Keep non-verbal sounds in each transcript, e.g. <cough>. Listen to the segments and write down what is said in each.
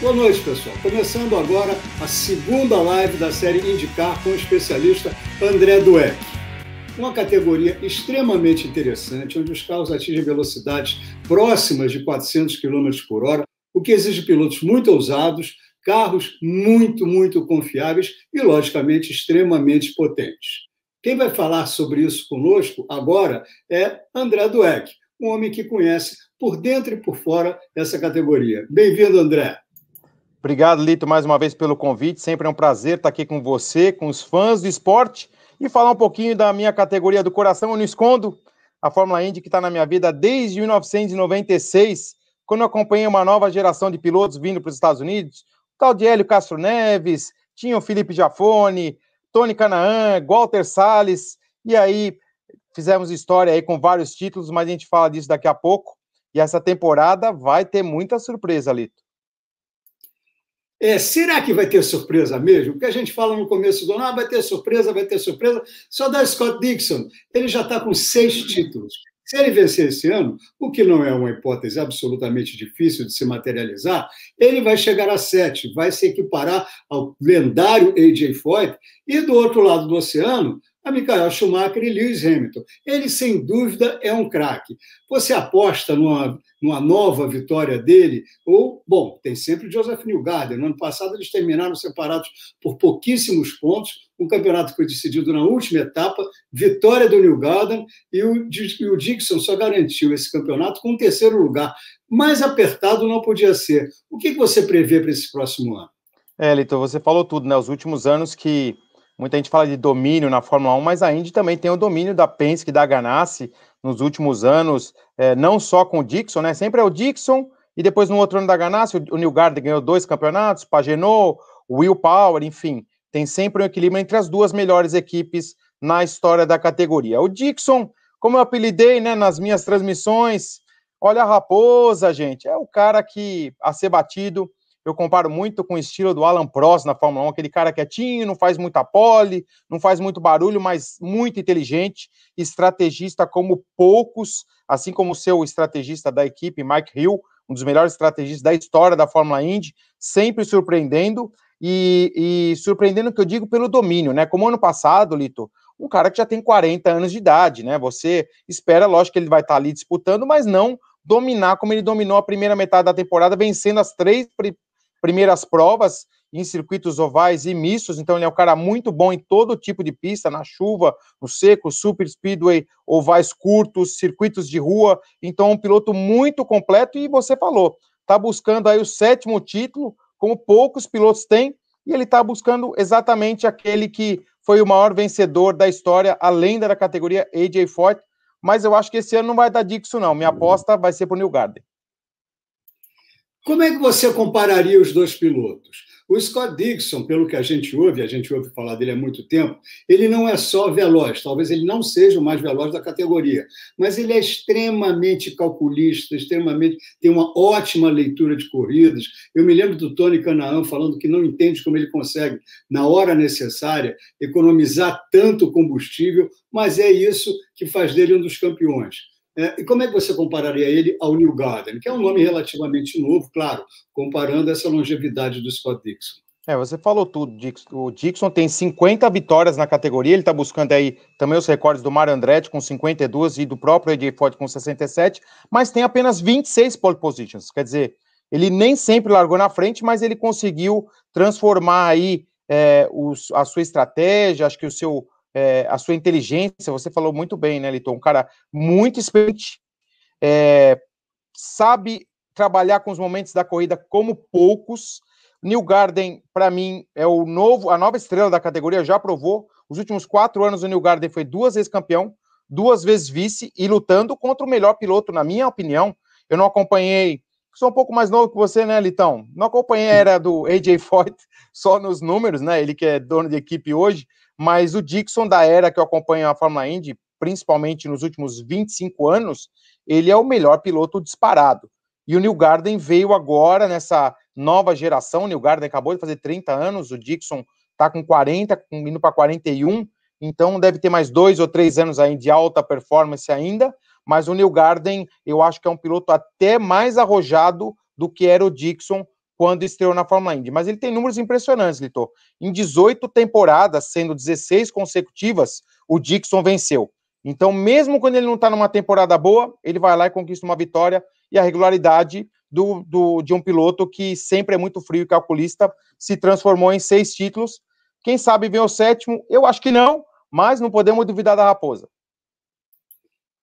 Boa noite, pessoal. Começando agora a segunda live da série Indicar com o especialista André Dueck. Uma categoria extremamente interessante, onde os carros atingem velocidades próximas de 400 km por hora, o que exige pilotos muito ousados, carros muito, muito confiáveis e, logicamente, extremamente potentes. Quem vai falar sobre isso conosco agora é André Dueck, um homem que conhece por dentro e por fora essa categoria. Bem-vindo, André. Obrigado, Lito, mais uma vez pelo convite. Sempre é um prazer estar aqui com você, com os fãs do esporte e falar um pouquinho da minha categoria do coração. Eu não escondo a Fórmula Indy que está na minha vida desde 1996, quando eu acompanhei uma nova geração de pilotos vindo para os Estados Unidos. O tal de Hélio Castro Neves, tinha o Felipe Jafone, Tony Canaan, Walter Salles, e aí fizemos história aí com vários títulos, mas a gente fala disso daqui a pouco. E essa temporada vai ter muita surpresa, Lito. É, será que vai ter surpresa mesmo? Porque a gente fala no começo do ano, ah, vai ter surpresa, vai ter surpresa. Só da Scott Dixon, ele já está com seis títulos. Se ele vencer esse ano, o que não é uma hipótese absolutamente difícil de se materializar, ele vai chegar a sete, vai se equiparar ao lendário AJ Foyt. E do outro lado do oceano, a ah, Michael é Schumacher e Lewis Hamilton. Ele, sem dúvida, é um craque. Você aposta numa, numa nova vitória dele? Ou, bom, tem sempre o Joseph Newgarden. No ano passado, eles terminaram separados por pouquíssimos pontos. Um campeonato que foi decidido na última etapa, vitória do Newgarden, e o, e o Dixon só garantiu esse campeonato com o terceiro lugar. Mais apertado não podia ser. O que você prevê para esse próximo ano? É, Litor, você falou tudo, né? Os últimos anos que Muita gente fala de domínio na Fórmula 1, mas a Indy também tem o domínio da Penske e da Ganassi nos últimos anos, é, não só com o Dixon, né? Sempre é o Dixon e depois no outro ano da Ganassi, o, Neil Garden ganhou dois campeonatos, Pagenou, Will Power, enfim, tem sempre um equilíbrio entre as duas melhores equipes na história da categoria. O Dixon, como eu apelidei, né, nas minhas transmissões, olha a raposa, gente, é o cara que a ser batido, eu comparo muito com o estilo do Alan Prost na Fórmula 1, aquele cara quietinho, não faz muita pole, não faz muito barulho, mas muito inteligente, estrategista como poucos, assim como o seu estrategista da equipe, Mike Hill, um dos melhores estrategistas da história da Fórmula Indy, sempre surpreendendo. E, e surpreendendo que eu digo pelo domínio, né? Como ano passado, Lito, um cara que já tem 40 anos de idade, né? Você espera, lógico, que ele vai estar ali disputando, mas não dominar como ele dominou a primeira metade da temporada, vencendo as três primeiras provas em circuitos ovais e mistos, então ele é um cara muito bom em todo tipo de pista, na chuva, no seco, super speedway, ovais curtos, circuitos de rua, então é um piloto muito completo e você falou, está buscando aí o sétimo título, como poucos pilotos têm, e ele está buscando exatamente aquele que foi o maior vencedor da história, a lenda da categoria AJ Foyt, mas eu acho que esse ano não vai dar Dixon não, minha uhum. aposta vai ser para o New Garden. Como é que você compararia os dois pilotos? O Scott Dixon, pelo que a gente ouve, a gente ouve falar dele há muito tempo, ele não é só veloz, talvez ele não seja o mais veloz da categoria, mas ele é extremamente calculista, extremamente tem uma ótima leitura de corridas. Eu me lembro do Tony Canaan falando que não entende como ele consegue, na hora necessária, economizar tanto combustível, mas é isso que faz dele um dos campeões. É, e como é que você compararia ele ao Neil Garden, que é um nome relativamente novo, claro, comparando essa longevidade do Scott Dixon? É, você falou tudo, O Dixon tem 50 vitórias na categoria, ele está buscando aí também os recordes do Mario Andretti com 52 e do próprio AJ Ford com 67, mas tem apenas 26 pole positions. Quer dizer, ele nem sempre largou na frente, mas ele conseguiu transformar aí é, os, a sua estratégia, acho que o seu é, a sua inteligência, você falou muito bem, né, Liton? Um cara muito experiente, é, sabe trabalhar com os momentos da corrida como poucos. New Garden, para mim, é o novo, a nova estrela da categoria, já provou. Os últimos quatro anos, o New Garden foi duas vezes campeão, duas vezes vice e lutando contra o melhor piloto, na minha opinião. Eu não acompanhei sou um pouco mais novo que você, né, Litão? Não acompanhei a era do AJ Foyt <laughs> só nos números, né? Ele que é dono de equipe hoje, mas o Dixon da era que eu acompanho a Fórmula Indy, principalmente nos últimos 25 anos, ele é o melhor piloto disparado. E o Neil Garden veio agora nessa nova geração, o Neil Garden acabou de fazer 30 anos, o Dixon está com 40, indo para 41, então deve ter mais dois ou três anos aí de alta performance ainda, mas o Neil Garden eu acho que é um piloto até mais arrojado do que era o Dixon quando estreou na Fórmula Indy. Mas ele tem números impressionantes, Litor. Em 18 temporadas, sendo 16 consecutivas, o Dixon venceu. Então, mesmo quando ele não está numa temporada boa, ele vai lá e conquista uma vitória e a regularidade do, do, de um piloto que sempre é muito frio e calculista se transformou em seis títulos. Quem sabe vem o sétimo? Eu acho que não, mas não podemos duvidar da raposa.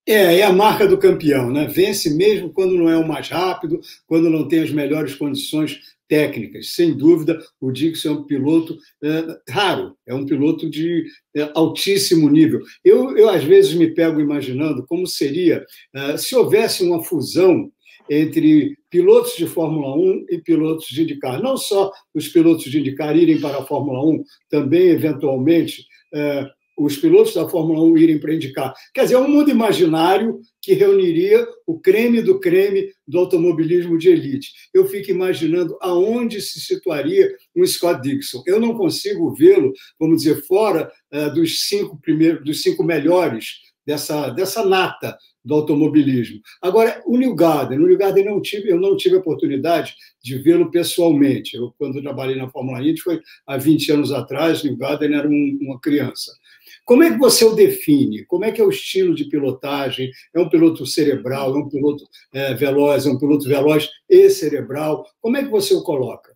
É, é a marca do campeão, né? Vence mesmo quando não é o mais rápido, quando não tem as melhores condições técnicas. Sem dúvida, o Dixon é um piloto é, raro, é um piloto de é, altíssimo nível. Eu, eu, às vezes, me pego imaginando como seria é, se houvesse uma fusão entre pilotos de Fórmula 1 e pilotos de IndyCar. Não só os pilotos de IndyCar irem para a Fórmula 1, também, eventualmente, é, os pilotos da Fórmula 1 irem para indicar. Quer dizer, é um mundo imaginário que reuniria o creme do creme do automobilismo de elite. Eu fico imaginando aonde se situaria um Scott Dixon. Eu não consigo vê-lo, vamos dizer, fora uh, dos cinco primeiros, dos cinco melhores dessa, dessa nata do automobilismo. Agora, o New Garden, o New Garden não tive, eu não tive a oportunidade de vê-lo pessoalmente. Eu, quando trabalhei na Fórmula 1, foi há 20 anos atrás, o New Garden era um, uma criança. Como é que você o define? Como é que é o estilo de pilotagem? É um piloto cerebral, é um piloto é, veloz, é um piloto veloz e cerebral? Como é que você o coloca?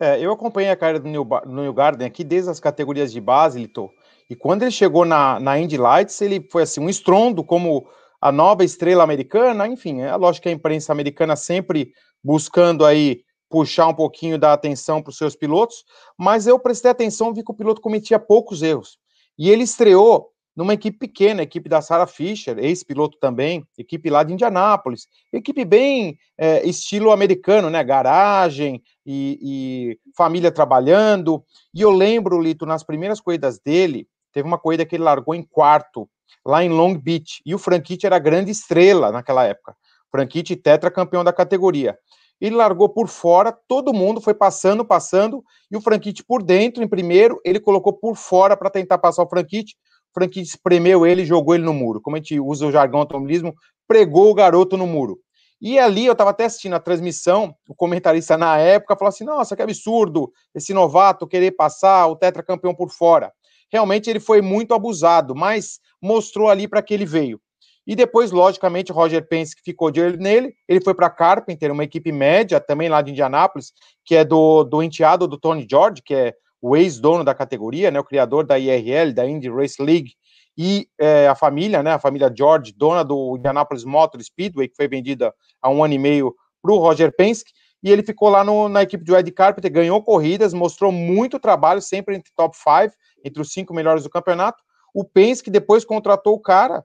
É, eu acompanhei a carreira do New, New Garden aqui desde as categorias de base, Litor. E quando ele chegou na, na Indy Lights, ele foi assim um estrondo como a nova estrela americana. Enfim, é lógico que a imprensa americana sempre buscando aí puxar um pouquinho da atenção para os seus pilotos, mas eu prestei atenção e vi que o piloto cometia poucos erros. E ele estreou numa equipe pequena, equipe da Sarah Fisher, ex-piloto também, equipe lá de Indianápolis, equipe bem é, estilo americano, né? Garagem e, e, família trabalhando. E eu lembro, Lito, nas primeiras corridas dele, teve uma corrida que ele largou em quarto, lá em Long Beach, e o Franchitti era grande estrela naquela época. Franchitti tetra campeão da categoria ele largou por fora, todo mundo foi passando, passando, e o Franquite por dentro, em primeiro, ele colocou por fora para tentar passar o Franquite, o Franquite espremeu ele jogou ele no muro. Como a gente usa o jargão automobilismo, pregou o garoto no muro. E ali eu estava até assistindo a transmissão, o comentarista na época falou assim: nossa, que absurdo esse novato querer passar o tetracampeão por fora. Realmente ele foi muito abusado, mas mostrou ali para que ele veio. E depois, logicamente, Roger Pence que ficou de olho nele, ele foi para Carpenter, uma equipe média, também lá de Indianápolis, que é do, do enteado do Tony George, que é o ex-dono da categoria, né, o criador da IRL, da Indy Race League, e é, a família, né, a família George, dona do Indianapolis Motor Speedway, que foi vendida há um ano e meio para o Roger Penske, e ele ficou lá no, na equipe de Ed Carpenter, ganhou corridas, mostrou muito trabalho, sempre entre top 5, entre os cinco melhores do campeonato. O Penske depois contratou o cara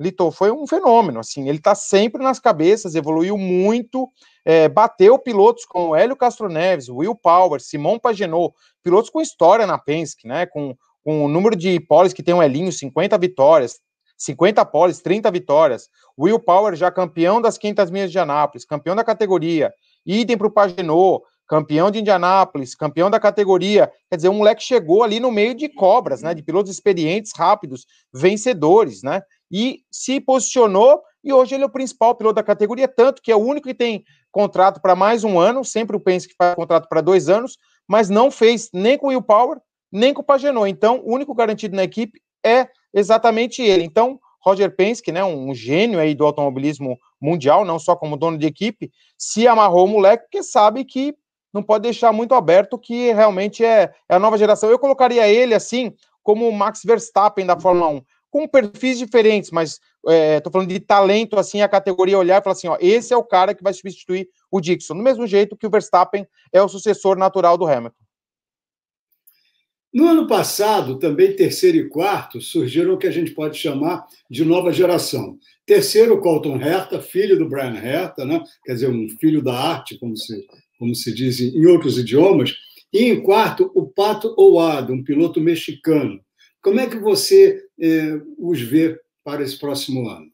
Litor foi um fenômeno, assim, ele está sempre nas cabeças, evoluiu muito, é, bateu pilotos como Hélio Castro Neves, Will Power, Simon Pagenot, pilotos com história na Penske, né, com, com o número de poles que tem o Elinho, 50 vitórias, 50 poles, 30 vitórias, Will Power já campeão das 500 milhas de Anápolis, campeão da categoria, idem para o Pagenot, campeão de Indianápolis, campeão da categoria. Quer dizer, um moleque chegou ali no meio de cobras, né? De pilotos experientes, rápidos, vencedores, né? e se posicionou e hoje ele é o principal piloto da categoria, tanto que é o único que tem contrato para mais um ano, sempre o Penske faz contrato para dois anos, mas não fez nem com o Will Power, nem com o Pagenot. Então, o único garantido na equipe é exatamente ele. Então, Roger Penske, né, um gênio aí do automobilismo mundial, não só como dono de equipe, se amarrou o moleque, porque sabe que não pode deixar muito aberto que realmente é, é a nova geração. Eu colocaria ele assim como o Max Verstappen da Fórmula 1 com perfis diferentes, mas estou é, falando de talento, assim, a categoria olhar e falar assim, ó, esse é o cara que vai substituir o Dixon, do mesmo jeito que o Verstappen é o sucessor natural do Hamilton. No ano passado, também terceiro e quarto surgiram o que a gente pode chamar de nova geração. Terceiro, Colton Herta, filho do Brian Herta, né? quer dizer, um filho da arte, como se, como se diz em outros idiomas. E em quarto, o Pato Oado, um piloto mexicano. Como é que você eh, os vê para esse próximo ano?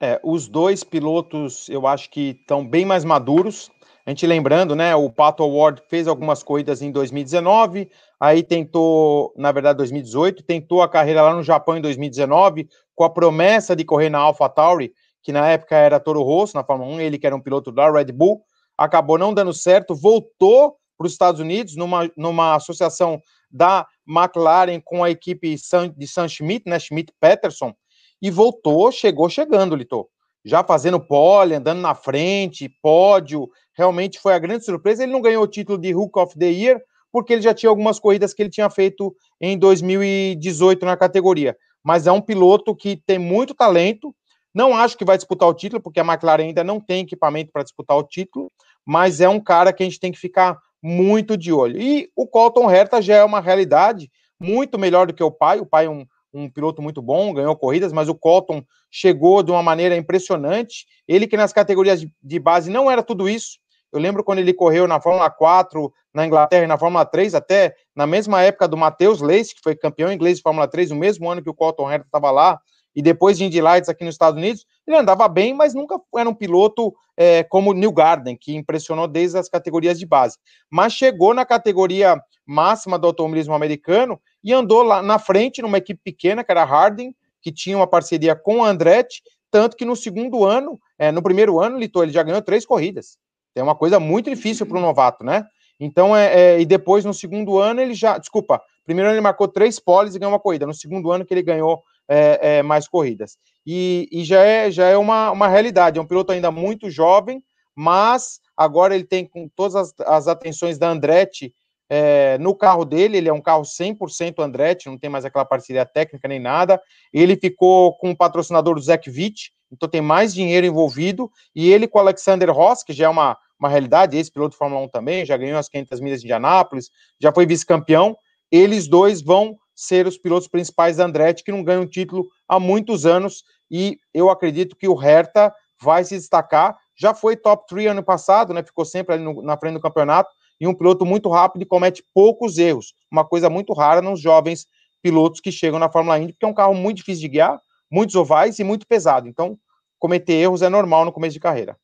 É, os dois pilotos eu acho que estão bem mais maduros. A gente lembrando, né? O Pato Award fez algumas corridas em 2019, aí tentou, na verdade, 2018, tentou a carreira lá no Japão em 2019, com a promessa de correr na AlphaTauri, que na época era Toro Rosso, na Fórmula 1, ele que era um piloto da Red Bull, acabou não dando certo, voltou para os Estados Unidos, numa, numa associação da McLaren com a equipe de Sam Schmidt, né? Schmidt Peterson, e voltou, chegou chegando, Litor. Já fazendo pole, andando na frente, pódio. Realmente foi a grande surpresa. Ele não ganhou o título de Hook of the Year, porque ele já tinha algumas corridas que ele tinha feito em 2018 na categoria. Mas é um piloto que tem muito talento. Não acho que vai disputar o título, porque a McLaren ainda não tem equipamento para disputar o título, mas é um cara que a gente tem que ficar muito de olho. E o Colton Herta já é uma realidade muito melhor do que o pai. O pai é um, um piloto muito bom, ganhou corridas, mas o Colton chegou de uma maneira impressionante. Ele que nas categorias de, de base não era tudo isso. Eu lembro quando ele correu na Fórmula 4, na Inglaterra e na Fórmula 3, até na mesma época do Matheus Leis, que foi campeão inglês de Fórmula 3, o mesmo ano que o Colton Herta estava lá e depois de Indy Lights aqui nos Estados Unidos, ele andava bem, mas nunca era um piloto é, como New Garden, que impressionou desde as categorias de base. Mas chegou na categoria máxima do automobilismo americano e andou lá na frente, numa equipe pequena, que era Harding, que tinha uma parceria com a Andretti, tanto que no segundo ano, é, no primeiro ano, Litor, ele já ganhou três corridas. Então, é uma coisa muito difícil para um novato, né? Então, é, é, e depois no segundo ano ele já, desculpa, primeiro ano ele marcou três poles e ganhou uma corrida. No segundo ano que ele ganhou é, é, mais corridas. E, e, já é, já é uma, uma realidade, é um piloto ainda muito jovem, mas agora ele tem com todas as, as atenções da Andretti é, no carro dele, ele é um carro 100% Andretti, não tem mais aquela parceria técnica nem nada, ele ficou com o patrocinador do Zek Witt, então tem mais dinheiro envolvido, e ele com o Alexander Ross, que já é uma, uma realidade, esse piloto de Fórmula 1 também, já ganhou as 500 milhas de Indianápolis, já foi vice-campeão, eles dois vão ser os pilotos principais da Andretti, que não ganham um título há muitos anos, e eu acredito que o Herta vai se destacar. Já foi top 3 ano passado, né? Ficou sempre ali no, na frente do campeonato, e um piloto muito rápido e comete poucos erros, uma coisa muito rara nos jovens pilotos que chegam na Fórmula Indy, porque é um carro muito difícil de guiar, muitos ovais e muito pesado. Então, cometer erros é normal no começo de carreira.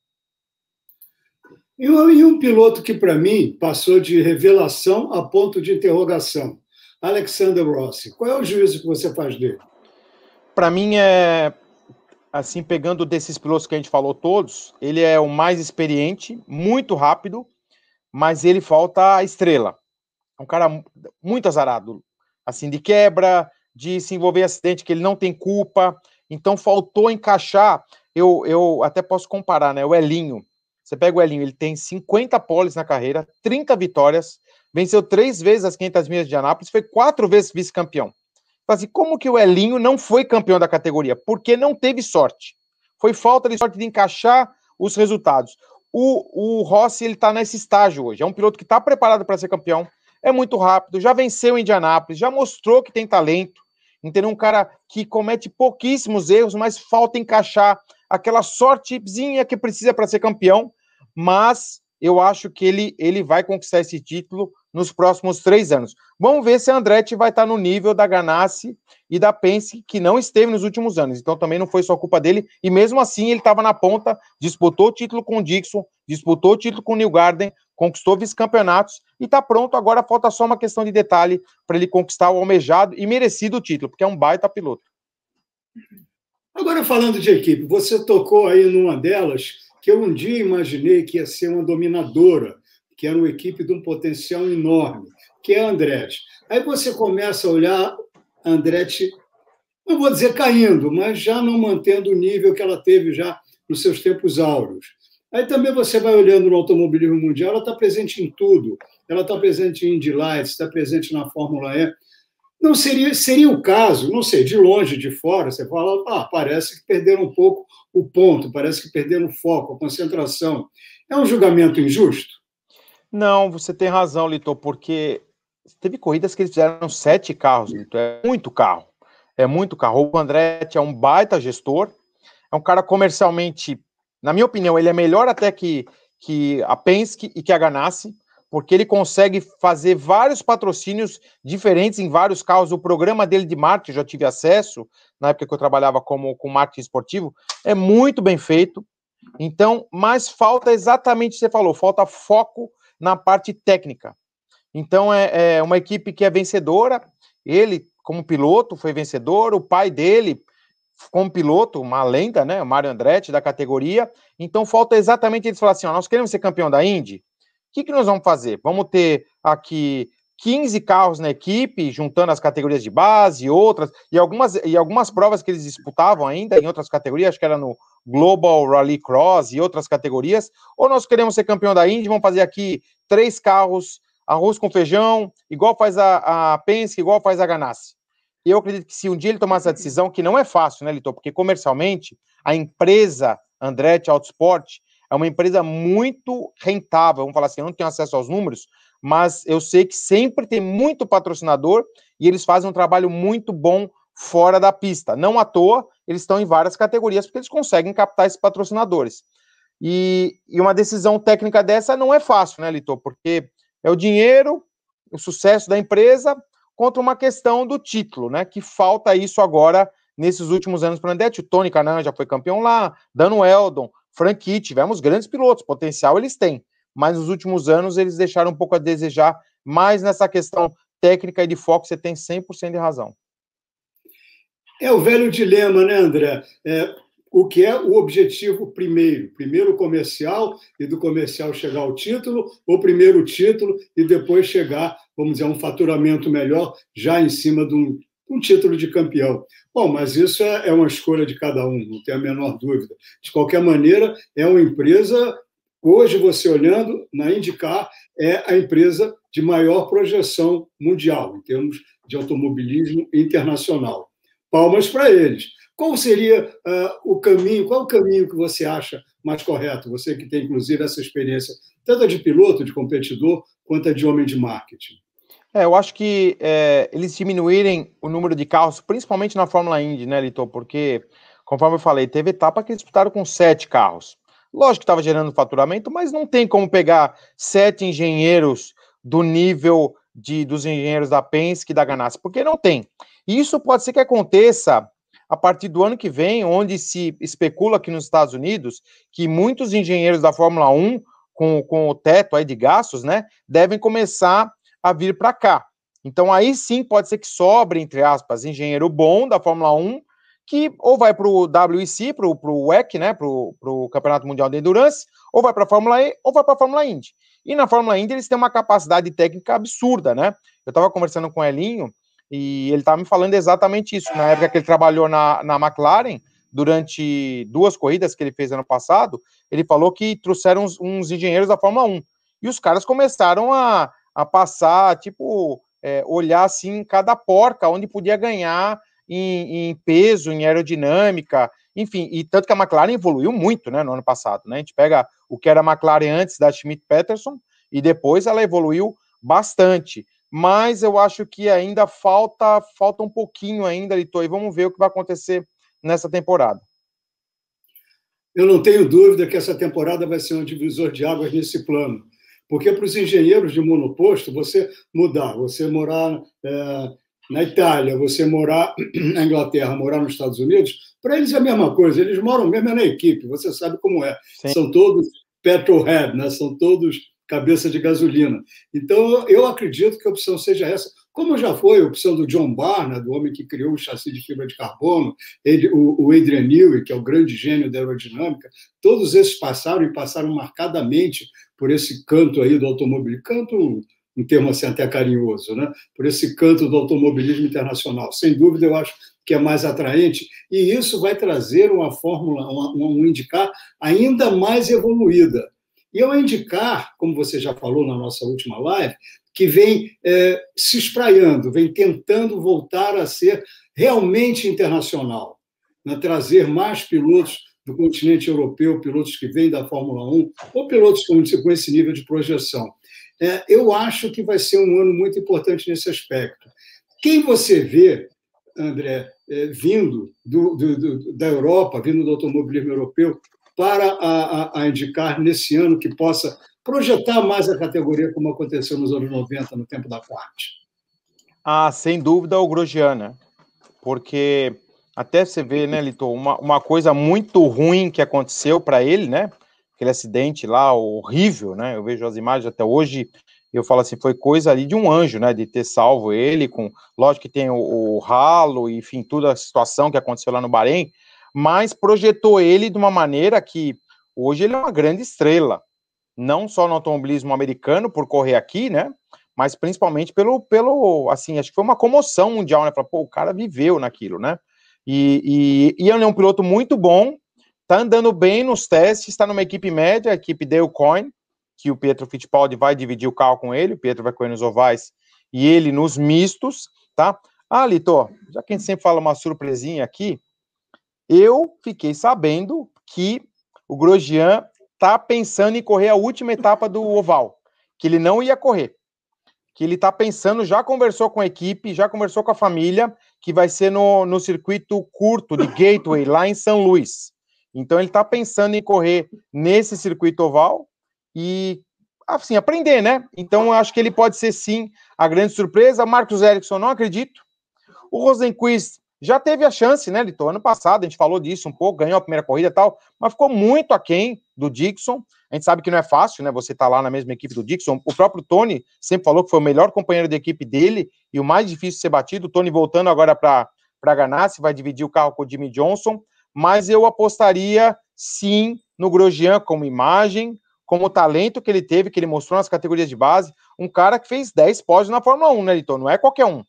E um, piloto que, para mim, passou de revelação a ponto de interrogação. Alexander Rossi. Qual é o juízo que você faz dele? Para mim é assim, pegando desses pilotos que a gente falou todos, ele é o mais experiente, muito rápido, mas ele falta a estrela. É um cara muito azarado, assim, de quebra, de se envolver em acidente que ele não tem culpa. Então faltou encaixar. Eu, eu até posso comparar, né? O Elinho. Você pega o Elinho, ele tem 50 poles na carreira, 30 vitórias, Venceu três vezes as 500 milhas de Anápolis, foi quatro vezes vice-campeão. Então, assim, como que o Elinho não foi campeão da categoria? Porque não teve sorte. Foi falta de sorte de encaixar os resultados. O, o Rossi, ele está nesse estágio hoje. É um piloto que está preparado para ser campeão, é muito rápido, já venceu em Indianápolis, já mostrou que tem talento, entendeu? Um cara que comete pouquíssimos erros, mas falta encaixar aquela sortezinha que precisa para ser campeão, mas eu acho que ele, ele vai conquistar esse título nos próximos três anos. Vamos ver se a Andretti vai estar no nível da Ganassi e da Penske, que não esteve nos últimos anos. Então também não foi só culpa dele. E mesmo assim, ele estava na ponta, disputou o título com o Dixon, disputou o título com o New Garden, conquistou vice-campeonatos e está pronto. Agora falta só uma questão de detalhe para ele conquistar o almejado e merecido título, porque é um baita piloto. Agora, falando de equipe, você tocou aí numa delas que eu um dia imaginei que ia ser uma dominadora, que era uma equipe de um potencial enorme, que é a Andretti. Aí você começa a olhar a Andretti, não vou dizer caindo, mas já não mantendo o nível que ela teve já nos seus tempos áureos. Aí também você vai olhando no automobilismo mundial, ela está presente em tudo. Ela está presente em Indy Lights, está presente na Fórmula E. Não seria, seria o caso, não sei, de longe, de fora, você fala, ah, parece que perderam um pouco o ponto, parece que perderam o foco, a concentração. É um julgamento injusto? Não, você tem razão, Litor, porque teve corridas que eles fizeram sete carros, Litor, é muito carro. É muito carro. O Andretti é um baita gestor, é um cara comercialmente, na minha opinião, ele é melhor até que, que a Penske e que a Ganassi porque ele consegue fazer vários patrocínios diferentes em vários carros. O programa dele de marketing, já tive acesso, na época que eu trabalhava como, com marketing esportivo, é muito bem feito. Então, mas falta exatamente o que você falou, falta foco na parte técnica. Então, é, é uma equipe que é vencedora. Ele, como piloto, foi vencedor. O pai dele, como piloto, uma lenda, né? O Mário Andretti, da categoria. Então, falta exatamente eles falarem assim: ó, nós queremos ser campeão da Indy? que, que nós vamos fazer? Vamos ter aqui 15 carros na equipe, juntando as categorias de base e outras, e algumas, e algumas provas que eles disputavam ainda em outras categorias, acho que era no Global Rally Cross e outras categorias, ou nós queremos ser campeão da Indy, vamos fazer aqui três carros, arroz com feijão, igual faz a, a Penske, igual faz a Ganassi. Eu acredito que se um dia ele tomar essa decisão, que não é fácil, né, Litor? Porque comercialmente, a empresa Andretti Autosport, é uma empresa muito rentável. Vamos falar assim, eu não tenho acesso aos números, mas eu sei que sempre tem muito patrocinador e eles fazem um trabalho muito bom fora da pista. Não à toa, eles estão em várias categorias porque eles conseguem captar esses patrocinadores. E, e uma decisão técnica dessa não é fácil, né, Litor? Porque é o dinheiro, o sucesso da empresa contra uma questão do título, né? Que falta isso agora nesses últimos anos para o Andete. O Tony Canan já foi campeão lá, Dano Eldon, franquia, tivemos grandes pilotos, potencial eles têm, mas nos últimos anos eles deixaram um pouco a desejar, mais nessa questão técnica e de foco, você tem 100% de razão. É o velho dilema, né, André? É, o que é o objetivo primeiro? Primeiro o comercial e do comercial chegar ao título, ou primeiro o título e depois chegar, vamos dizer, a um faturamento melhor já em cima de um um título de campeão. Bom, mas isso é, é, uma escolha de cada um, não tem a menor dúvida. De qualquer maneira, é uma empresa, hoje você olhando na Indicar, é a empresa de maior projeção mundial, em termos de automobilismo internacional. Palmas para eles. Qual seria uh, o caminho, qual o caminho que você acha mais correto? Você que tem, inclusive, essa experiência, tanto de piloto, de competidor, quanto de homem de marketing. É, eu acho que é, eles diminuírem o número de carros, principalmente na Fórmula Indy, né, Litor? Porque, conforme eu falei, teve etapa que eles disputaram com sete carros. Lógico que estava gerando faturamento, mas não tem como pegar sete engenheiros do nível de, dos engenheiros da Penske e da Ganassi, porque não tem. E isso pode ser que aconteça a partir do ano que vem, onde se especula aqui nos Estados Unidos que muitos engenheiros da Fórmula 1, com, com o teto aí de gastos, né, devem começar a vir para cá. Então aí sim pode ser que sobre, entre aspas, engenheiro bom da Fórmula 1, que ou vai para o WEC, para o WEC, né, para o Campeonato Mundial de Endurance, ou vai para a Fórmula E, ou vai para a Fórmula Indy. E na Fórmula Indy eles têm uma capacidade técnica absurda, né? Eu estava conversando com o Elinho e ele estava me falando exatamente isso. Na época que ele trabalhou na, na McLaren, durante duas corridas que ele fez ano passado, ele falou que trouxeram uns, uns engenheiros da Fórmula 1. E os caras começaram a a passar, tipo, é, olhar assim cada porca, onde podia ganhar em, em, peso, em aerodinâmica, enfim, e tanto que a McLaren evoluiu muito né, no ano passado. Né? A gente pega o que era a McLaren antes da Schmidt Peterson e depois ela evoluiu bastante. Mas eu acho que ainda falta falta um pouquinho ainda, Litor, e vamos ver o que vai acontecer nessa temporada. Eu não tenho dúvida que essa temporada vai ser um divisor de águas nesse plano. Porque para os engenheiros de monoposto, você mudar, você morar é, na Itália, você morar <clears throat> na Inglaterra, morar nos Estados Unidos, para eles é a mesma coisa, eles moram mesmo na equipe, você sabe como é. Sim. São todos petrolhead, né? são todos cabeça de gasolina. Então, eu acredito que a opção seja essa, como já foi a opção do John Barnard, né? do homem que criou o chassi de fibra de carbono, ele, o, o Adrian Newey, que é o grande gênio da aerodinâmica, todos esses passaram e passaram marcadamente por esse canto aí do automobilismo, canto um termo assim até carinhoso, né? por esse canto do automobilismo internacional. Sem dúvida, eu acho que é mais atraente, e isso vai trazer uma fórmula, uma, um indicar ainda mais evoluída. E é um indicar, como você já falou na nossa última live, que vem é, se espraiando, vem tentando voltar a ser realmente internacional, né? trazer mais pilotos do continente europeu, pilotos que vêm da Fórmula 1, ou pilotos com, com esse nível de projeção. É, eu acho que vai ser um ano muito importante nesse aspecto. Quem você vê, André, é, vindo do, do, do, da Europa, vindo do automobilismo europeu, para a, a, a indicar nesse ano que possa projetar mais a categoria como aconteceu nos anos 90, no tempo da Quart? Ah, sem dúvida o Grosjean, né? porque até você vê, né, Litor, uma, uma coisa muito ruim que aconteceu para ele, né? Aquele acidente lá horrível, né? Eu vejo as imagens até hoje, eu falo assim, foi coisa ali de um anjo, né? De ter salvo ele, com. Lógico que tem o, o ralo, enfim, toda a situação que aconteceu lá no Bahrein, mas projetou ele de uma maneira que hoje ele é uma grande estrela, não só no automobilismo americano por correr aqui, né? Mas principalmente pelo, pelo assim, acho que foi uma comoção mundial, né? Falar, pô, o cara viveu naquilo, né? E, e, e ele é um piloto muito bom, tá andando bem nos testes, está numa equipe média, a equipe Dale Coin, que o Pietro Fittipaldi vai dividir o carro com ele, o Pietro vai correr nos ovais e ele nos mistos, tá? Ah, Litor, já que a gente sempre fala uma surpresinha aqui, eu fiquei sabendo que o Grosjean tá pensando em correr a última etapa do oval, que ele não ia correr, que ele tá pensando, já conversou com a equipe, já conversou com a família, que vai ser no, no circuito curto de Gateway, lá em São Luís. Então ele está pensando em correr nesse circuito oval e assim aprender, né? Então eu acho que ele pode ser sim a grande surpresa. Marcos Erickson, não acredito. O Rosenquist já teve a chance, né, Litor? Ano passado, a gente falou disso um pouco, ganhou a primeira corrida e tal, mas ficou muito aquém do Dixon. A gente sabe que não é fácil, né? Você tá lá na mesma equipe do Dixon. O próprio Tony sempre falou que foi o melhor companheiro de equipe dele e o mais difícil de ser batido. O Tony voltando agora para Ganassi, vai dividir o carro com o Jimmy Johnson, mas eu apostaria sim no Grosjean como imagem, como talento que ele teve, que ele mostrou nas categorias de base. Um cara que fez 10 pódios na Fórmula 1, né, Litor? Não é qualquer um.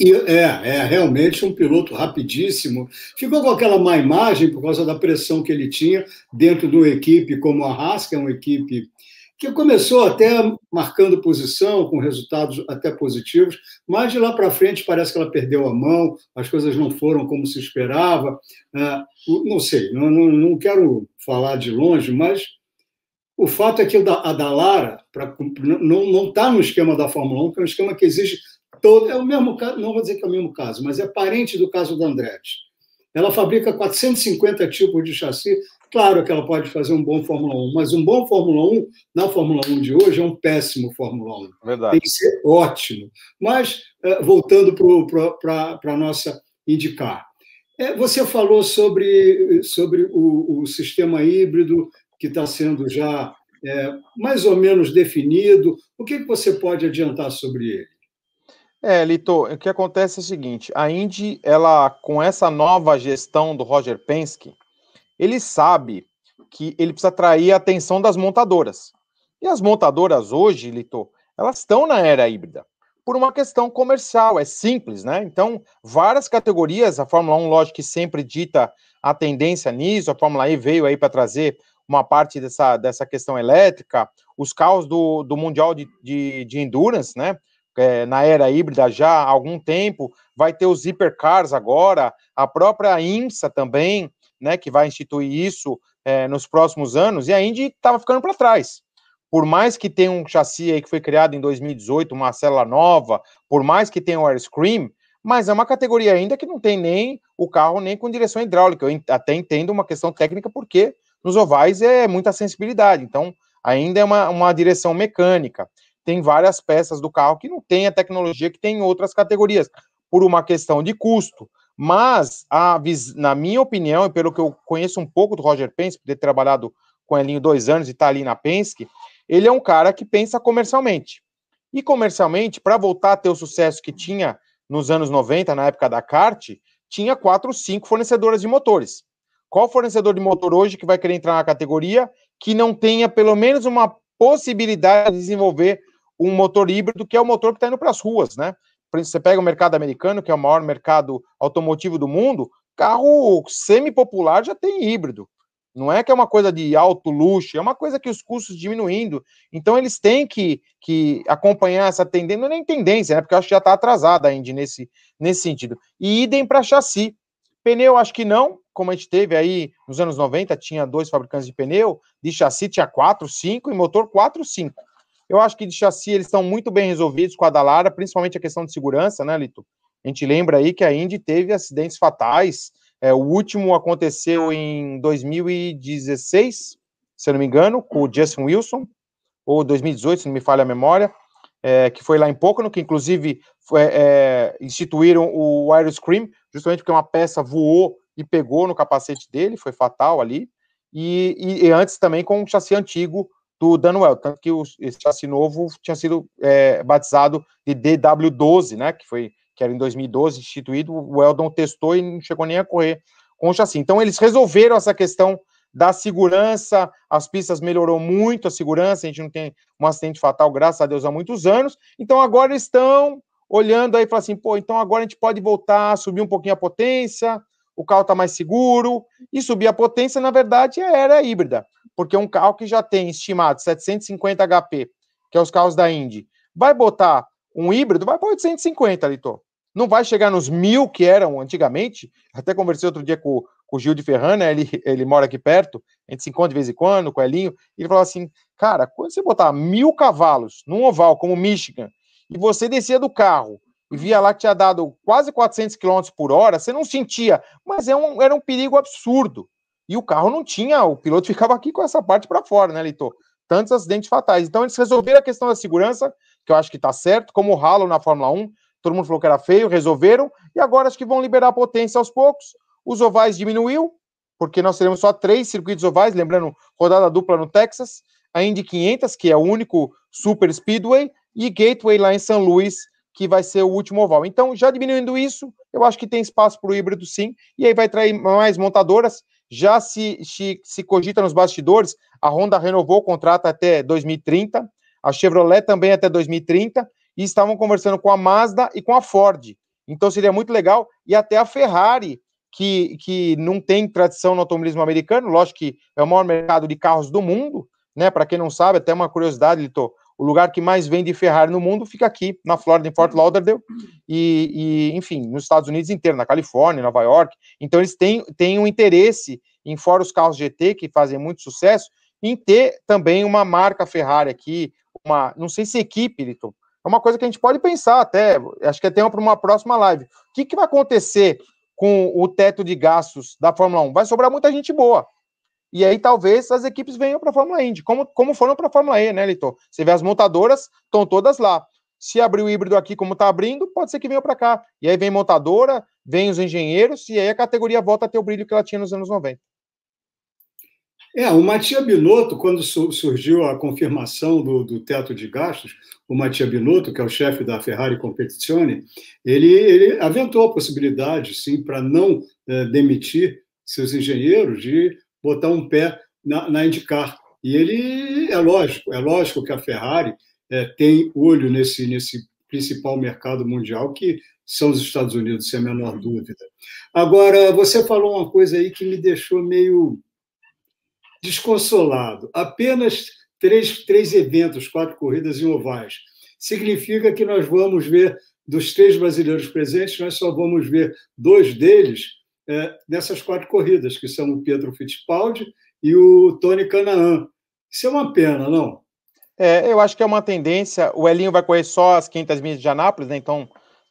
E é, é realmente um piloto rapidíssimo. Ficou com aquela má imagem por causa da pressão que ele tinha dentro de uma equipe como a Haas, que é uma equipe que começou até marcando posição, com resultados até positivos, mas de lá para frente parece que ela perdeu a mão, as coisas não foram como se esperava. Ah, não sei, não, não quero falar de longe, mas o fato é que a Dalara não está no esquema da Fórmula 1, que é um esquema que exige Todo, é o mesmo caso, não vou dizer que é o mesmo caso, mas é parente do caso da Andretti. Ela fabrica 450 tipos de chassi. Claro que ela pode fazer um bom Fórmula 1, mas um bom Fórmula 1 na Fórmula 1 de hoje é um péssimo Fórmula 1. Verdade. Tem que ser ótimo. Mas, eh, voltando para a nossa indicar, é, você falou sobre, sobre o, o sistema híbrido que está sendo já é, mais ou menos definido. O que, que você pode adiantar sobre ele? É, Lito, o que acontece é o seguinte, a Indy, ela, com essa nova gestão do Roger Penske, ele sabe que ele precisa atrair a atenção das montadoras. E as montadoras hoje, Lito, elas estão na era híbrida, por uma questão comercial, é simples, né? Então, várias categorias, a Fórmula 1, lógico que sempre dita a tendência nisso, a Fórmula E veio aí para trazer uma parte dessa, dessa questão elétrica, os carros do, do Mundial de, de, de Endurance, né? é, na era híbrida já há algum tempo, vai ter os hipercars agora, a própria IMSA também, né, que vai instituir isso é, nos próximos anos, e a Indy estava ficando para trás. Por mais que tenha um chassi aí que foi criado em 2018, uma célula nova, por mais que tenha o um mas é uma categoria ainda que não tem nem o carro nem com direção hidráulica. Eu até entendo uma questão técnica, porque nos ovais é muita sensibilidade, então ainda é uma, uma direção mecânica tem várias peças do carro que não tem a tecnologia que tem em outras categorias, por uma questão de custo. Mas, a, na minha opinião, e pelo que eu conheço um pouco do Roger Penske, por ter trabalhado com ele em dois anos e tá ali na Penske, ele é um cara que pensa comercialmente. E comercialmente, para voltar a ter o sucesso que tinha nos anos 90, na época da kart, tinha quatro, cinco fornecedoras de motores. Qual fornecedor de motor hoje que vai querer entrar na categoria que não tenha pelo menos uma possibilidade de desenvolver um motor híbrido, que é o motor que está indo para as ruas, né? Você pega o mercado americano, que é o maior mercado automotivo do mundo, carro semi-popular já tem híbrido. Não é que é uma coisa de alto luxo, é uma coisa que os custos diminuindo. Então eles têm que, que acompanhar essa tendência, não é nem tendência, né? Porque eu acho que já está atrasada ainda nesse, nesse sentido. E idem para chassi. Pneu, acho que não, como a gente teve aí nos anos 90, tinha dois fabricantes de pneu, de chassi tinha quatro, cinco, e motor quatro, cinco. Eu acho que de chassi eles estão muito bem resolvidos com a Dalara, principalmente a questão de segurança, né, Lito? A gente lembra aí que a Indy teve acidentes fatais. É, o último aconteceu em 2016, se eu não me engano, com o Justin Wilson, ou 2018, se não me falha a memória, é, que foi lá em Pocono, que inclusive foi, é, instituíram o Aero Scream, justamente porque uma peça voou e pegou no capacete dele, foi fatal ali. E, e, e antes também com um chassi antigo do Danuel, tanto que o, esse chassi novo tinha sido é, batizado de DW12, né, que foi que era em 2012 instituído, o Eldon testou e não chegou nem a correr com o chassi. Então eles resolveram essa questão da segurança, as pistas melhorou muito a segurança, a gente não tem um acidente fatal, graças a Deus, há muitos anos. Então agora estão olhando aí e falam assim, pô, então agora a gente pode voltar, subir um pouquinho a potência, o carro está mais seguro, e subir a potência, na verdade, é, era híbrida, porque um carro que já tem estimado 750 HP, que é os carros da Indy, vai botar um híbrido, vai para 850, Litor. Não vai chegar nos mil que eram antigamente, até conversei outro dia com, com o Gil de Ferran, né? ele, ele mora aqui perto, a gente se encontra de vez em quando, com o Elinho, ele falou assim, cara, quando você botar mil cavalos num oval como Michigan, e você descia do carro via lá que tinha dado quase 400 km por hora, você não sentia, mas é um, era um perigo absurdo. E o carro não tinha, o piloto <laughs> ficava aqui com essa parte para fora, né, Litor? Tantos acidentes fatais. Então eles resolveram a questão da segurança, que eu acho que está certo, como o ralo na Fórmula 1, todo mundo falou que era feio, resolveram, e agora acho que vão liberar a potência aos poucos. Os ovais diminuiu, porque nós teremos só três circuitos ovais, lembrando, rodada dupla no Texas, a Indy 500, que é o único super speedway, e Gateway lá em São Luís, que vai ser o último oval. Então, já diminuindo isso, eu acho que tem espaço para o híbrido sim, e aí vai trair mais montadoras. Já se, se, se cogita nos bastidores, a Honda renovou o contrato até 2030, a Chevrolet também até 2030, e estavam conversando com a Mazda e com a Ford. Então seria muito legal, e até a Ferrari, que, que não tem tradição no automobilismo americano, lógico que é o maior mercado de carros do mundo, né? Para quem não sabe, até uma curiosidade, Litor, o lugar que mais vende Ferrari no mundo fica aqui, na Flórida, em Fort Lauderdale, e, e, enfim, nos Estados Unidos inteiro, na Califórnia, Nova York. Então, eles têm, têm um interesse, em fora os carros GT, que fazem muito sucesso, em ter também uma marca Ferrari aqui, uma, não sei se equipe, Lito, é uma coisa que a gente pode pensar até, acho que é tempo para uma próxima live. O que, que vai acontecer com o teto de gastos da Fórmula 1? Vai sobrar muita gente boa. E aí talvez as equipes venham para a Fórmula Indy, como, como foram para a Fórmula E, né, Litor? Você vê as montadoras, estão todas lá. Se abrir o híbrido aqui como está abrindo, pode ser que venha para cá. E aí vem montadora, vem os engenheiros, e aí a categoria volta a ter o brilho que ela tinha nos anos 90. É, o Matia Binotto, quando surgiu a confirmação do, do, teto de gastos, o Matia Binotto, que é o chefe da Ferrari Competizione, ele, ele aventou a possibilidade, sim, para não é, demitir seus engenheiros, de botar um pé na, na IndyCar. E ele, é lógico, é lógico que a Ferrari é, tem olho nesse, nesse principal mercado mundial, que são os Estados Unidos, sem a menor uhum. dúvida. Agora, você falou uma coisa aí que me deixou meio desconsolado. Apenas três, três eventos, quatro corridas em ovais. Significa que nós vamos ver, dos três brasileiros presentes, nós só vamos ver dois deles é, dessas quatro corridas, que são o Pedro Fittipaldi e o Tony Canaan. Isso é uma pena, não? É, eu acho que é uma tendência. O Elinho vai correr só as 500 milhas de Anápolis, né? Então,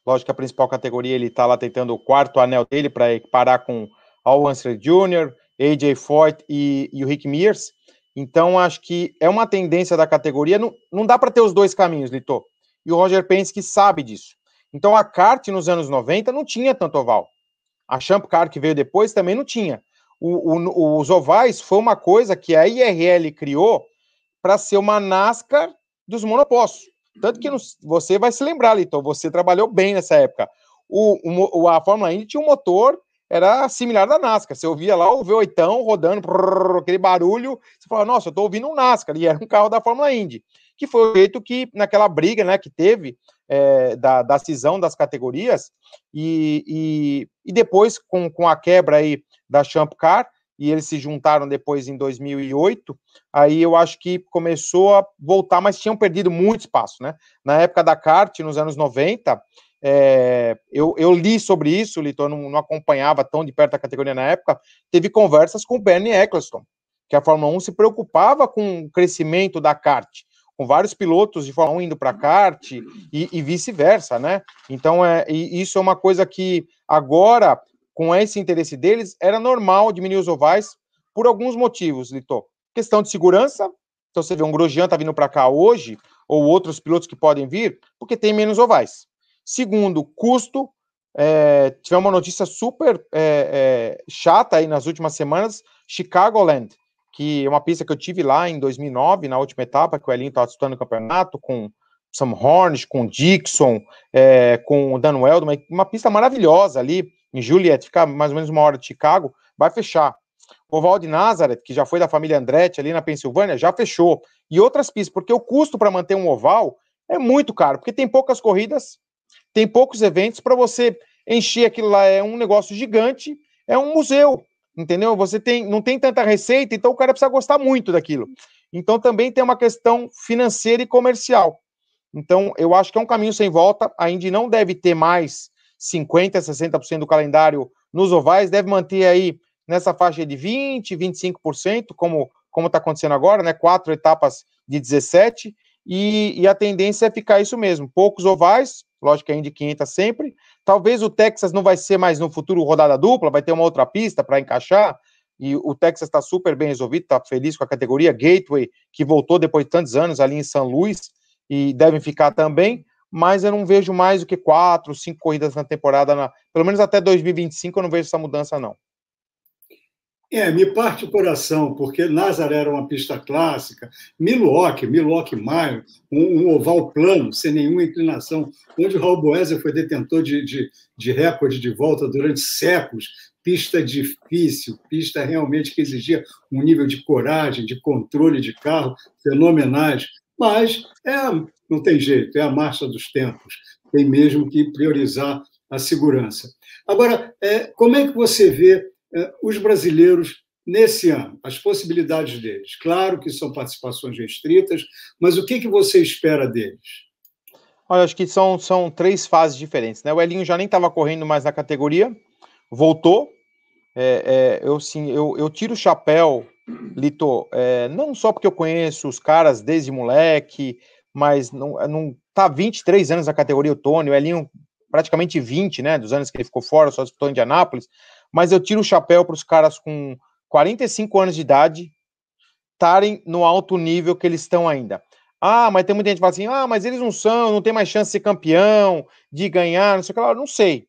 lógico que a principal categoria ele está lá tentando o quarto anel dele para parar com Al Hansler Jr., AJ Foyt e, e o Rick Mears. Então, acho que é uma tendência da categoria. Não, não dá para ter os dois caminhos, Litor. E o Roger Penske sabe disso. Então, a kart nos anos 90 não tinha tanto oval. A Champ Car que veio depois também não tinha. O, o, os ovais foi uma coisa que a IRL criou para ser uma NASCAR dos monopostos. Tanto que não, você vai se lembrar, Litor, você trabalhou bem nessa época. O, o, a Fórmula Indy tinha um motor, era similar da NASCAR. Você ouvia lá o V8 rodando, aquele barulho, você falava, nossa, eu estou ouvindo um NASCAR, e era um carro da Fórmula Indy. Que foi o jeito que, naquela briga né, que teve é, da, da cisão das categorias, e, e, e, depois, com, com a quebra aí da Champ Car, e eles se juntaram depois em 2008, aí eu acho que começou a voltar, mas tinham perdido muito espaço, né? Na época da kart, nos anos 90, é, eu, eu, li sobre isso, Litor, não, não acompanhava tão de perto a categoria na época, teve conversas com o Bernie Eccleston, que a Fórmula 1 se preocupava com o crescimento da kart, com vários pilotos de Fórmula 1 indo para kart e, e vice-versa, né? Então, é, isso é uma coisa que agora, com esse interesse deles, era normal diminuir os ovais por alguns motivos, Litor. Questão de segurança, então você vê um Grosjean tá vindo para cá hoje, ou outros pilotos que podem vir, porque tem menos ovais. Segundo, custo. É, tivemos uma notícia super é, é, chata aí nas últimas semanas, Chicagoland que é uma pista que eu tive lá em 2009, na última etapa, que o Elinho estava disputando o campeonato com Sam Horns, com Dixon, é, com o Dan Weldman, uma pista maravilhosa ali em Juliet, fica mais ou menos uma hora de Chicago, vai fechar. O Oval de Nazareth, que já foi da família Andretti ali na Pensilvânia, já fechou. E outras pistas, porque o custo para manter um oval é muito caro, porque tem poucas corridas, tem poucos eventos para você encher aquilo lá. É um negócio gigante, é um museu. Entendeu? Você tem, não tem tanta receita, então o cara precisa gostar muito daquilo. Então também tem uma questão financeira e comercial. Então eu acho que é um caminho sem volta. A Indy não deve ter mais 50%, 60% do calendário nos ovais, deve manter aí nessa faixa de 20%, 25%, como como está acontecendo agora, né? Quatro etapas de 17, e, e, a tendência é ficar isso mesmo: poucos ovais, Lógico que a Indy 500 sempre. Talvez o Texas não vai ser mais no futuro rodada dupla, vai ter uma outra pista para encaixar. E o Texas está super bem resolvido, está feliz com a categoria. Gateway, que voltou depois de tantos anos ali em São Luís, e devem ficar também. Mas eu não vejo mais do que quatro, cinco corridas na temporada. Na... Pelo menos até 2025 eu não vejo essa mudança, não. É, me parte o coração, porque Nazaré era uma pista clássica, Milwaukee, Milwaukee Mile, um, um, oval plano, sem nenhuma inclinação, onde o Raul Boeser foi detentor de, de, de recorde de volta durante séculos, pista difícil, pista realmente que exigia um nível de coragem, de controle de carro fenomenais, mas é, não tem jeito, é a marcha dos tempos, tem mesmo que priorizar a segurança. Agora, é, como é que você vê eh, os brasileiros nesse ano, as possibilidades deles. Claro que são participações restritas, mas o que, que você espera deles? Olha, acho que são, são três fases diferentes. Né? O Elinho já nem estava correndo mais na categoria, voltou. É, é, eu, sim, eu, eu tiro o chapéu, Lito, é, não só porque eu conheço os caras desde moleque, mas não, é, não tá 23 anos na categoria o Tony, o Elinho praticamente 20, né, dos anos que ele ficou fora, só disputou Indianápolis, mas eu tiro o chapéu para os caras com 45 anos de idade estarem no alto nível que eles estão ainda. Ah, mas tem muita gente que fala assim: ah, mas eles não são, não tem mais chance de ser campeão, de ganhar, não sei o que lá. Eu não sei.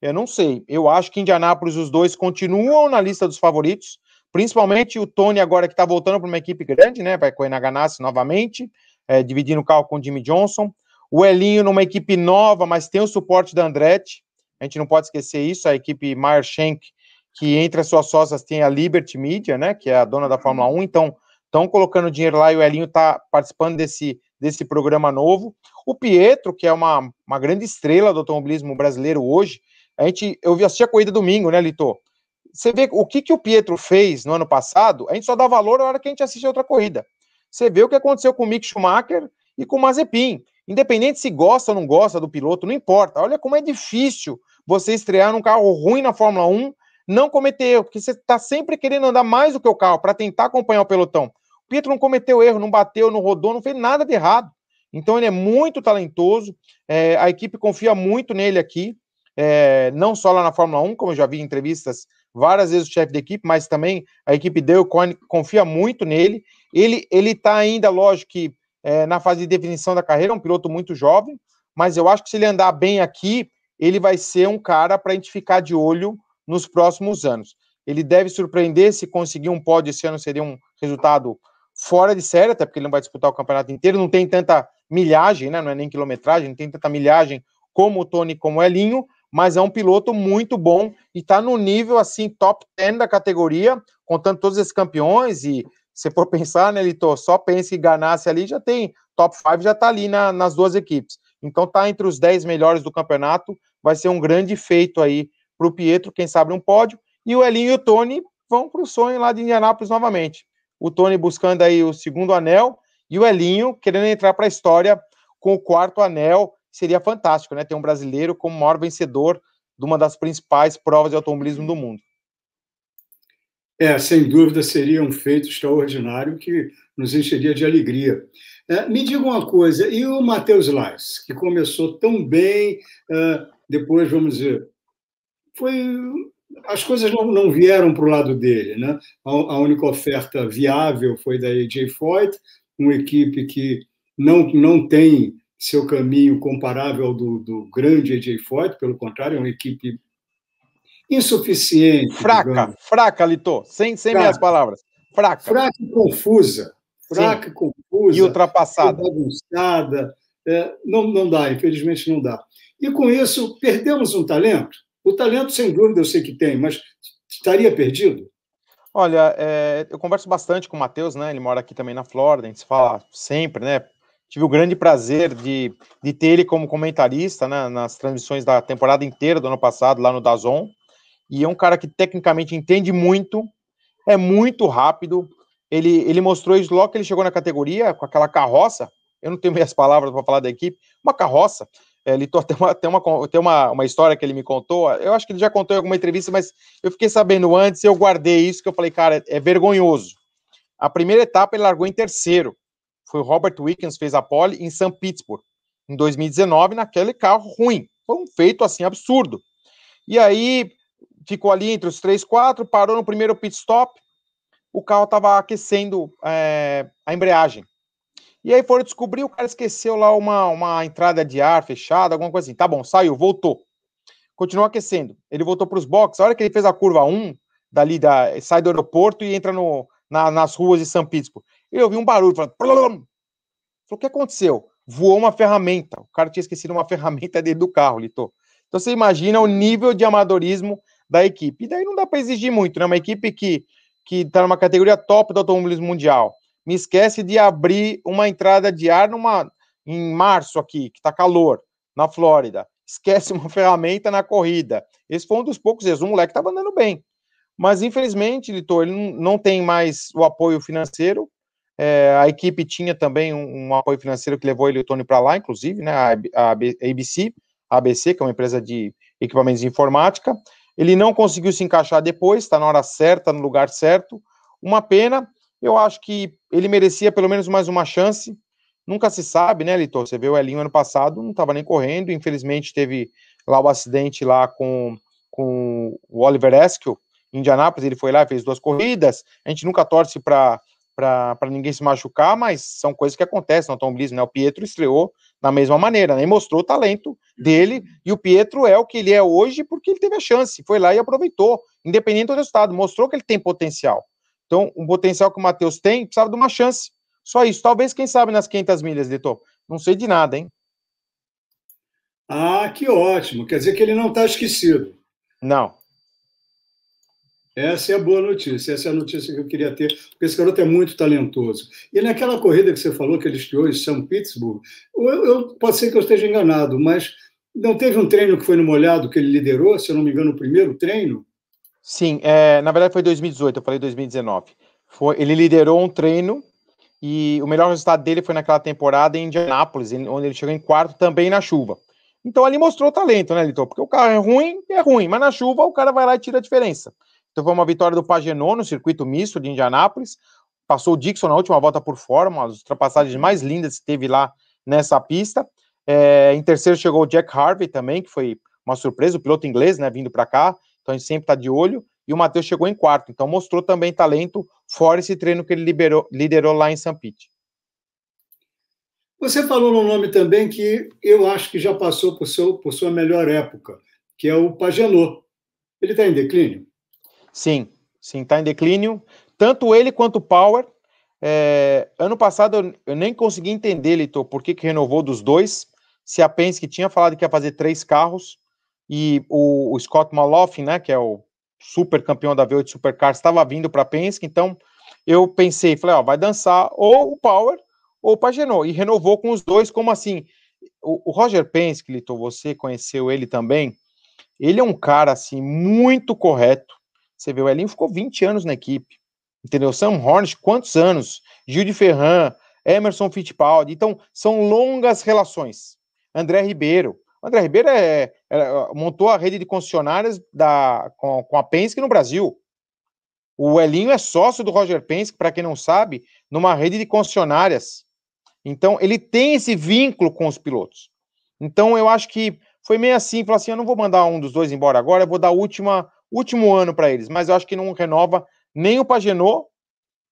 Eu não sei. Eu acho que Indianápolis, os dois continuam na lista dos favoritos, principalmente o Tony, agora que está voltando para uma equipe grande, né? Vai correr na Ganassi novamente, é, dividindo o carro com o Jimmy Johnson. O Elinho numa equipe nova, mas tem o suporte da Andretti a gente não pode esquecer isso, a equipe Meyer Schenck, que entre as suas sócias tem a Liberty Media, né, que é a dona da Fórmula 1, uhum. então estão colocando dinheiro lá e o Elinho está participando desse, desse programa novo. O Pietro, que é uma, uma grande estrela do automobilismo brasileiro hoje, a gente, eu assisti a corrida domingo, né, Litor? Você vê o que, que o Pietro fez no ano passado, a gente só dá valor na hora que a gente assiste a outra corrida. Você vê o que aconteceu com o Mick Schumacher e com o Mazepin. Independente se gosta ou não gosta do piloto, não importa. Olha como é difícil você estrear num carro ruim na Fórmula 1, não cometer erro, porque você está sempre querendo andar mais do que o carro para tentar acompanhar o pelotão. O Pietro não cometeu erro, não bateu, não rodou, não fez nada de errado. Então ele é muito talentoso, é, a equipe confia muito nele aqui, é, não só lá na Fórmula 1, como eu já vi em entrevistas várias vezes o chefe da equipe, mas também a equipe deu confia muito nele. Ele ele está ainda, lógico que é, na fase de definição da carreira, é um piloto muito jovem, mas eu acho que se ele andar bem aqui, ele vai ser um cara para a gente ficar de olho nos próximos anos. Ele deve surpreender, se conseguir um pódio esse ano seria um resultado fora de série, até porque ele não vai disputar o campeonato inteiro, não tem tanta milhagem, né? não é nem quilometragem, não tem tanta milhagem como o Tony, como o Elinho, mas é um piloto muito bom e está no nível assim top 10 da categoria, contando todos esses campeões e se for <laughs> pensar, né, Litor, só pensa em Se ali, já tem top 5, já está ali na, nas duas equipes. Então tá entre os 10 melhores do campeonato, vai ser um grande feito aí para o Pietro, quem sabe um pódio, e o Elinho e o Tony vão para o sonho lá de Indianápolis novamente. O Tony buscando aí o segundo anel e o Elinho querendo entrar para a história com o quarto anel, seria fantástico, né? Ter um brasileiro como maior vencedor de uma das principais provas de automobilismo do mundo. É, sem dúvida seria um feito extraordinário que nos encheria de alegria. É, me diga uma coisa, e o Matheus Lais, que começou tão bem, é, depois, vamos dizer, foi as coisas não, vieram para o lado dele. Né? A, a, única oferta viável foi da AJ Foyt, uma equipe que não, não tem seu caminho comparável ao do, do grande AJ Foyt, pelo contrário, é uma equipe insuficiente. Fraca, digamos. fraca, Litor, sem, sem fraca. minhas palavras. Fraca. Fraca e confusa fraca, Sim. confusa. E ultrapassada. Bagunçada. É, não, não dá, infelizmente não dá. E com isso, perdemos um talento? O talento, sem dúvida, eu sei que tem, mas estaria perdido? Olha, é, eu converso bastante com o Matheus, né? Ele mora aqui também na Flórida, a gente se fala sempre, né? Tive o grande prazer de, de ter ele como comentarista né, nas transmissões da temporada inteira do ano passado, lá no Dazon. E é um cara que tecnicamente entende muito, é muito rápido, ele, ele mostrou isso logo que ele chegou na categoria, com aquela carroça. Eu não tenho meias palavras para falar da equipe, uma carroça. É, ele <laughs> tem, uma, tem, uma, tem uma, uma história que ele me contou. Eu acho que ele já contou em alguma entrevista, mas eu fiquei sabendo antes, eu guardei isso, que eu falei, cara, é vergonhoso. A primeira etapa ele largou em terceiro. Foi o Robert Wickens fez a pole em São Pittsburgh, em 2019, naquele carro ruim. Foi um feito assim absurdo. E aí ficou ali entre os três, quatro, parou no primeiro pit stop, o carro estava aquecendo é, a embreagem. E aí foram descobrir, o cara esqueceu lá uma, uma entrada de ar fechada, alguma coisa assim. Tá bom, saiu, voltou. Continuou aquecendo. Ele voltou para os boxes. A hora que ele fez a curva 1, dali da, sai do aeroporto e entra no, na, nas ruas de São Pedro. Eu ouvi um barulho, Falou, o que aconteceu? Voou uma ferramenta. O cara tinha esquecido uma <laughs> ferramenta dentro do carro, Litor. Então você imagina o nível de amadorismo da equipe. E daí não dá para exigir muito, né? Uma equipe que que está numa categoria top do automobilismo mundial, me esquece de abrir uma entrada de ar numa, em março aqui, que está calor, na Flórida. Esquece <laughs> uma ferramenta na corrida. Esse foi um dos poucos resumos, o moleque estava andando bem. Mas, infelizmente, Litor, ele não tem mais o apoio financeiro. É, a equipe tinha também um, um, apoio financeiro que levou ele e o Tony para lá, inclusive, né, a, a, ABC, a ABC, que é uma empresa de equipamentos de informática. Ele não conseguiu se encaixar depois, está na hora certa, no lugar certo. Uma pena, eu acho que ele merecia pelo menos mais uma chance. Nunca se sabe, né, Litor? Você viu o Elinho ano passado, não estava nem correndo. Infelizmente, teve lá o acidente lá com, com o Oliver Eskill, em Indianápolis. Ele foi lá, fez duas corridas. A gente nunca torce para para ninguém se machucar, mas são coisas que acontecem no automobilismo, né? O Pietro estreou da mesma maneira, né? E mostrou o talento dele, uhum. e o Pietro é o que ele é hoje porque ele teve a chance, foi lá e aproveitou, independente do resultado, mostrou que ele tem potencial. Então, o potencial que o Matheus tem, precisava de uma chance. Só isso. Talvez, quem sabe, nas 500 milhas, Detor. Não sei de nada, hein? Ah, que ótimo. Quer dizer que ele não está esquecido. Não. Essa é a boa notícia, essa é a notícia que eu queria ter, porque esse garoto é muito talentoso. E naquela corrida que você falou que ele estreou em São Pittsburgh, eu, eu, pode ser que eu esteja enganado, mas não teve um treino que foi no molhado que ele liderou, se eu não me engano, o primeiro treino? Sim, é, na verdade foi 2018, eu falei 2019. Foi, ele liderou um treino e o melhor resultado dele foi naquela temporada em Indianápolis, onde ele chegou em quarto também na chuva. Então ali mostrou talento, né, Litor? Porque o carro é ruim, é ruim, mas na chuva o cara vai lá e tira a diferença. Teve então, uma vitória do Pagenon no circuito misto de Indianápolis. Passou o Dixon na última volta por fora, uma das ultrapassagens mais lindas que teve lá nessa pista. É, em terceiro chegou o Jack Harvey também, que foi uma surpresa, o piloto inglês, né, vindo para cá. Então a gente sempre está de olho. E o Matheus chegou em quarto, então mostrou também talento fora esse treino que ele liberou, liderou lá em St. Pete. Você falou num nome também que eu acho que já passou por, seu, por sua melhor época, que é o Pagelô. Ele está em declínio? Sim, sim, está em declínio. Tanto ele quanto o Power. É, ano passado eu, eu, nem consegui entender, Litor, por que, que renovou dos dois. Se a Penske tinha falado que ia fazer três carros e o, o Scott Maloff, né, que é o super campeão da V8 Supercar, estava vindo para a Penske, então eu pensei, falei, ó, vai dançar ou o Power ou o Pagenot, e renovou com os dois, como assim? O, o Roger Penske, Litor, você conheceu ele também, ele é um cara, assim, muito correto, você vê, o Elinho ficou 20 anos na equipe. Entendeu? Sam Horns, quantos anos? Gil de Ferran, Emerson Fittipaldi. Então, são longas relações. André Ribeiro. André Ribeiro é, é, é, montou a rede de concessionárias da, com, com a Penske no Brasil. O Elinho é sócio do Roger Penske, para quem não sabe, numa rede de concessionárias. Então, ele tem esse vínculo com os pilotos. Então, eu acho que foi meio assim, falou assim, eu não vou mandar um dos dois embora agora, eu vou dar a última último ano para eles, mas eu acho que não renova nem o Pagenô,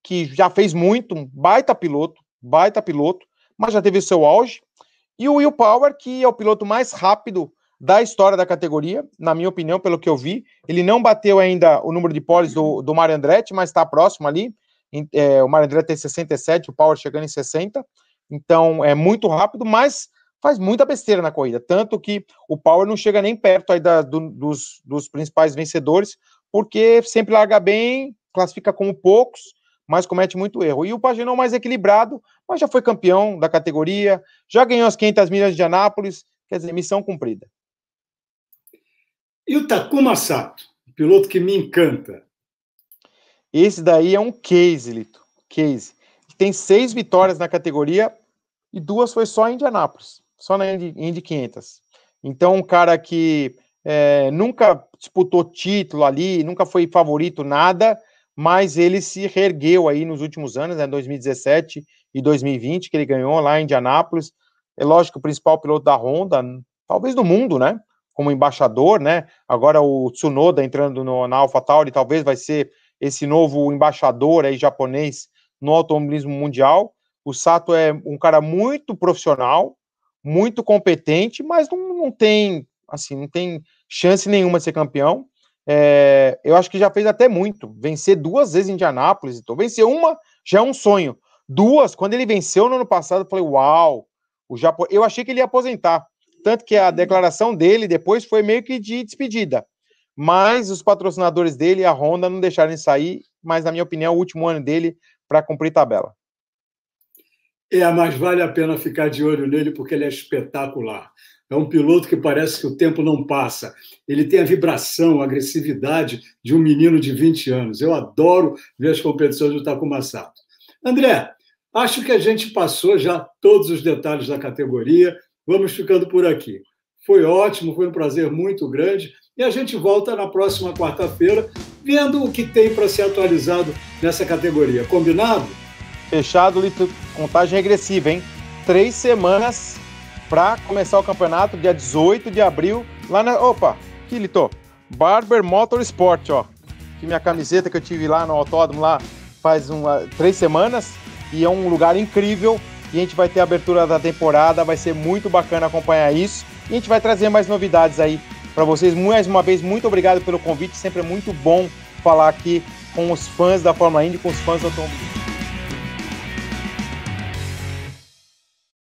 que já fez muito, um baita piloto, baita piloto, mas já teve o seu auge, e o Will Power, que é o piloto mais rápido da história da categoria, na minha opinião, pelo que eu vi. Ele não bateu ainda o número de poles do, do Mario Andretti, mas está próximo ali. É, o Mario Andretti tem 67, o Power chegando em 60. Então é muito rápido, mas faz muita besteira na corrida. Tanto que o Power não chega nem perto aí da, do, dos, dos principais vencedores, porque sempre larga bem, classifica como poucos, mas comete muito erro. E o Paginão mais equilibrado, mas já foi campeão da categoria, já ganhou as 500 milhas de Anápolis, quer dizer, missão cumprida. E o Takuma Sato, piloto que me encanta. Esse daí é um case, Lito, case. Tem seis vitórias na categoria e duas foi só em Indianápolis só na Indy, Indy 500. Então, um cara que é, nunca disputou título ali, nunca foi favorito, nada, mas ele se reergueu aí nos últimos anos, né, 2017 e 2020, que ele ganhou lá em Indianápolis. É lógico, o principal piloto da Honda, talvez do mundo, né? Como embaixador, né? Agora o Tsunoda entrando no, na AlphaTauri, talvez vai ser esse novo embaixador aí japonês no automobilismo mundial. O Sato é um cara muito profissional, muito competente, mas não, não tem assim, não tem chance nenhuma de ser campeão. É, eu acho que já fez até muito. Vencer duas vezes em Indianápolis, então vencer uma já é um sonho. Duas, quando ele venceu no ano passado, eu falei, uau, o Japão. Eu achei que ele ia aposentar. Tanto que a uhum. declaração dele depois foi meio que de despedida. Mas os patrocinadores dele, a Honda, não deixaram ele sair. Mas, na minha opinião, é o último ano dele para cumprir tabela. É, mas vale a pena ficar de olho nele porque ele é espetacular. É um piloto que parece que o tempo não passa. Ele tem a vibração, a agressividade de um menino de 20 anos. Eu adoro ver as competições do Takuma Sato. André, acho que a gente passou já todos os detalhes da categoria. Vamos ficando por aqui. Foi ótimo, foi um prazer muito grande. E a gente volta na próxima quarta-feira, vendo o que tem para ser atualizado nessa categoria. Combinado? Fechado, Lito, contagem regressiva, hein? Três semanas para começar o campeonato, dia 18 de abril, lá na. Opa, que Lito. Barber Motorsport, ó. Que minha camiseta que eu tive lá no autódromo lá faz uma, três semanas. E é um lugar incrível. E a gente vai ter a abertura da temporada. Vai ser muito bacana acompanhar isso. E a gente vai trazer mais novidades aí para vocês. Mais uma vez, muito obrigado pelo convite. Sempre é muito bom falar aqui com os fãs da Fórmula Indy, com os fãs do automobilismo.